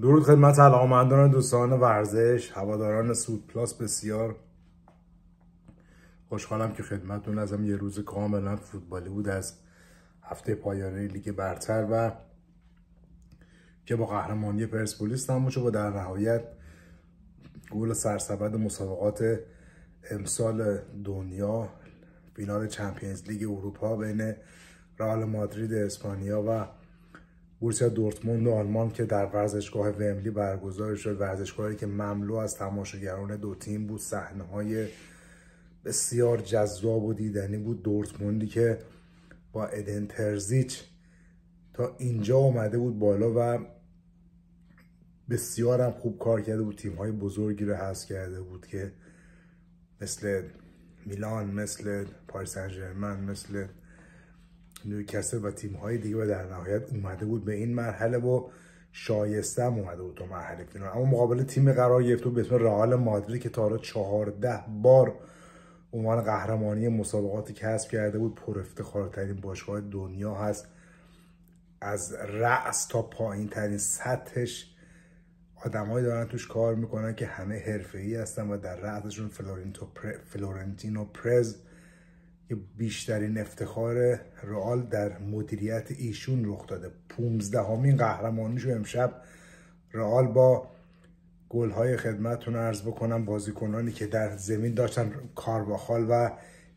درود خدمت علاقمندان دوستان ورزش هواداران سود پلاس بسیار خوشحالم که خدمتتون ازم یه روز کاملا فوتبالی بود از هفته پایانی لیگ برتر و که با قهرمانی پرسپولیس تموم شد و در نهایت گل سرسبد مسابقات امسال دنیا فینال چمپیونز لیگ اروپا بین رئال مادرید اسپانیا و بورسیا دورتموند آلمان که در ورزشگاه وملی برگزار شد ورزشگاهی که مملو از تماشاگران دو تیم بود صحنه های بسیار جذاب و دیدنی بود دورتموندی که با ادن ترزیچ تا اینجا اومده بود بالا و بسیار هم خوب کار کرده بود تیم های بزرگی رو حذف کرده بود که مثل میلان مثل پاریس سن مثل نیوکسل و تیم های دیگه و در نهایت اومده بود به این مرحله و شایسته هم اومده بود تو مرحله فینال اما مقابل تیم قرار گرفت به اسم رئال مادرید که تا حالا 14 بار عنوان قهرمانی مسابقات کسب کرده بود پر افتخارترین باشگاه دنیا هست از رأس تا پایین ترین سطحش آدمایی دارن توش کار میکنن که همه حرفه ای هستن و در رأسشون فلورنتینو پرز فلورنتینو پرز که بیشترین افتخار رئال در مدیریت ایشون رخ داده 15 همین قهرمانیش امشب رئال با گلهای خدمتتون عرض بکنم بازیکنانی که در زمین داشتن کارواخال و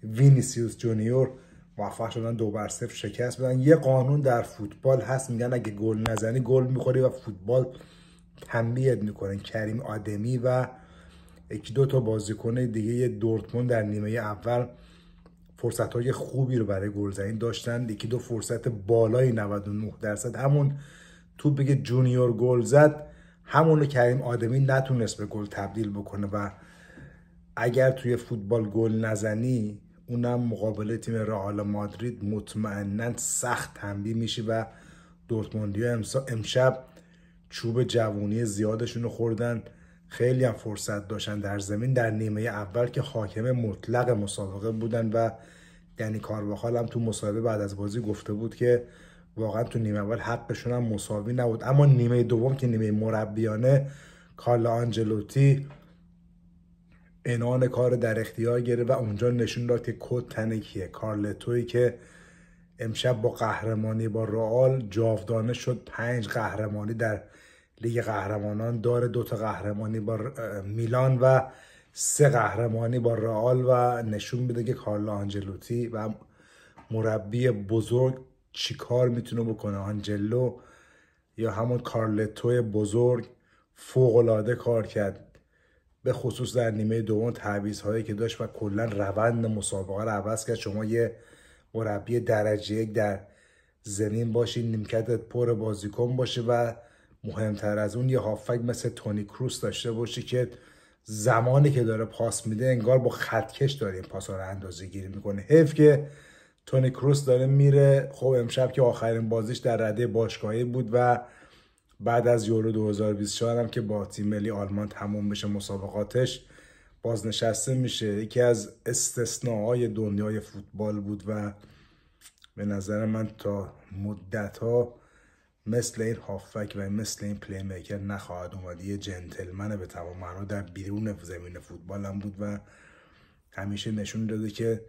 وینیسیوس جونیور موفق شدن دو بر صفر شکست بدن یه قانون در فوتبال هست میگن اگه گل نزنی گل میخوری و فوتبال تنبیهت میکنن کریم آدمی و یکی دو تا بازیکن دیگه دورتموند در نیمه اول فرصت های خوبی رو برای گلزنی داشتن یکی دو فرصت بالای 99 درصد همون تو بگه جونیور گل زد همون کریم آدمی نتونست به گل تبدیل بکنه و اگر توی فوتبال گل نزنی اونم مقابل تیم رئال مادرید مطمئنا سخت تنبیه میشی و دورتموندی امشب چوب جوونی زیادشون رو خوردن خیلی هم فرصت داشتن در زمین در نیمه اول که حاکم مطلق مسابقه بودن و یعنی کارواخال هم تو مصاحبه بعد از بازی گفته بود که واقعا تو نیمه اول حقشون هم مساوی نبود اما نیمه دوم که نیمه مربیانه کارل آنجلوتی انان کار در اختیار گرفت و اونجا نشون داد که کد تنه کیه توی که امشب با قهرمانی با رئال جاودانه شد پنج قهرمانی در لیگ قهرمانان داره دوتا قهرمانی با میلان و سه قهرمانی با رئال و نشون میده که کارلا آنجلوتی و مربی بزرگ چیکار میتونه بکنه آنجلو یا همون کارلتوی بزرگ فوقالعاده کار کرد به خصوص در نیمه دوم تعویض هایی که داشت و کلا روند مسابقه رو عوض کرد شما یه مربی درجه یک در زمین باشی نیمکتت پر بازیکن باشه و مهمتر از اون یه هافک مثل تونی کروس داشته باشی که زمانی که داره پاس میده انگار با خطکش داره این پاس ها رو اندازه گیری میکنه حیف که تونی کروس داره میره خب امشب که آخرین بازیش در رده باشگاهی بود و بعد از یورو 2024 هم که با تیم ملی آلمان تموم بشه مسابقاتش بازنشسته میشه یکی از استثناهای دنیای فوتبال بود و به نظر من تا مدت ها مثل این هافک و مثل این پلی میکر نخواهد اومد یه جنتلمن به تمام معنا در بیرون زمین فوتبال هم بود و همیشه نشون داده که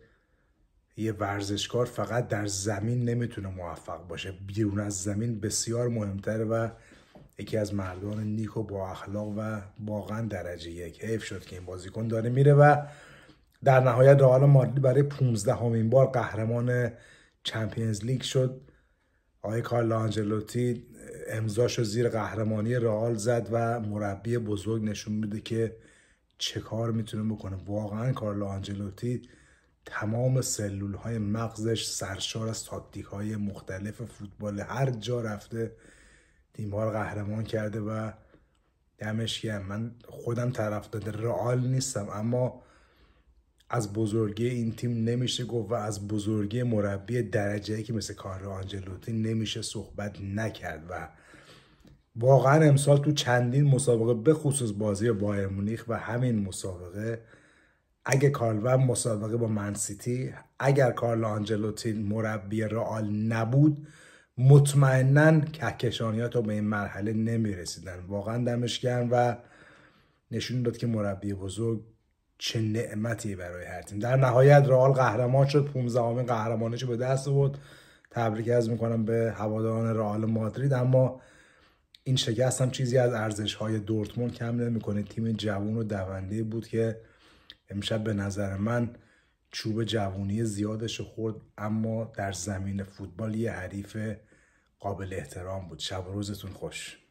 یه ورزشکار فقط در زمین نمیتونه موفق باشه بیرون از زمین بسیار مهمتر و یکی از مردان نیک و با اخلاق و واقعا درجه یک حیف شد که این بازیکن داره میره و در نهایت رئال مادرید برای 15 همین بار قهرمان چمپیونز لیگ شد آقای کارل آنجلوتی امضاش رو زیر قهرمانی رئال زد و مربی بزرگ نشون میده که چه کار میتونه بکنه واقعا کارل آنجلوتی تمام سلول های مغزش سرشار از تاکتیک های مختلف فوتبال هر جا رفته تیم قهرمان کرده و دمش من خودم داده رئال نیستم اما از بزرگی این تیم نمیشه گفت و از بزرگی مربی درجه که مثل کارلو آنجلوتی نمیشه صحبت نکرد و واقعا امسال تو چندین مسابقه به خصوص بازی بایر مونیخ و همین مسابقه اگه کارلو مسابقه با منسیتی اگر کارلو آنجلوتی مربی رئال نبود مطمئنا کهکشانیات تا به این مرحله نمیرسیدن واقعا دمش و نشون داد که مربی بزرگ چه نعمتی برای هر تیم در نهایت رئال قهرمان شد 15 ام قهرمانیش به دست بود تبریک از میکنم به هواداران رئال مادرید اما این شکست هم چیزی از ارزش های دورتموند کم نمیکنه تیم جوون و دونده بود که امشب به نظر من چوب جوونی زیادش خورد اما در زمین فوتبال یه حریف قابل احترام بود شب روزتون خوش